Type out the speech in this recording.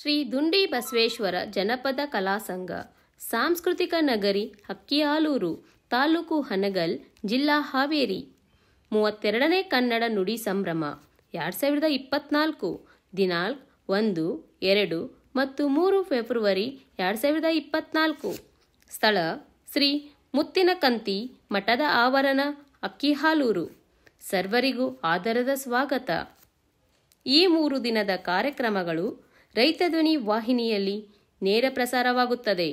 ಶ್ರೀ ದುಂಡಿ ಬಸವೇಶ್ವರ ಜನಪದ ಕಲಾಸಂಘ ಸಾಂಸ್ಕೃತಿಕ ನಗರಿ ಹಕ್ಕಿಯಾಲೂರು ತಾಲೂಕು ಹನಗಲ್ ಜಿಲ್ಲಾ ಹಾವೇರಿ ಮೂವತ್ತೆರಡನೇ ಕನ್ನಡ ನುಡಿ ಸಂಭ್ರಮ ಎರಡು ಸಾವಿರದ ಇಪ್ಪತ್ನಾಲ್ಕು ದಿನಾಂಕ ಒಂದು ಎರಡು ಮತ್ತು ಮೂರು ಫೆಬ್ರವರಿ ಎರಡು ಸಾವಿರದ ಇಪ್ಪತ್ನಾಲ್ಕು ಸ್ಥಳ ಶ್ರೀ ಮುತ್ತಿನಕಂತಿ ಮಠದ ಆವರಣ ಅಕ್ಕಿಹಾಲೂರು ಸರ್ವರಿಗೂ ಆದರದ ಸ್ವಾಗತ ಈ ಮೂರು ದಿನದ ಕಾರ್ಯಕ್ರಮಗಳು ರೈತ ಧ್ವನಿ ವಾಹಿನಿಯಲ್ಲಿ ನೇರ ಪ್ರಸಾರವಾಗುತ್ತದೆ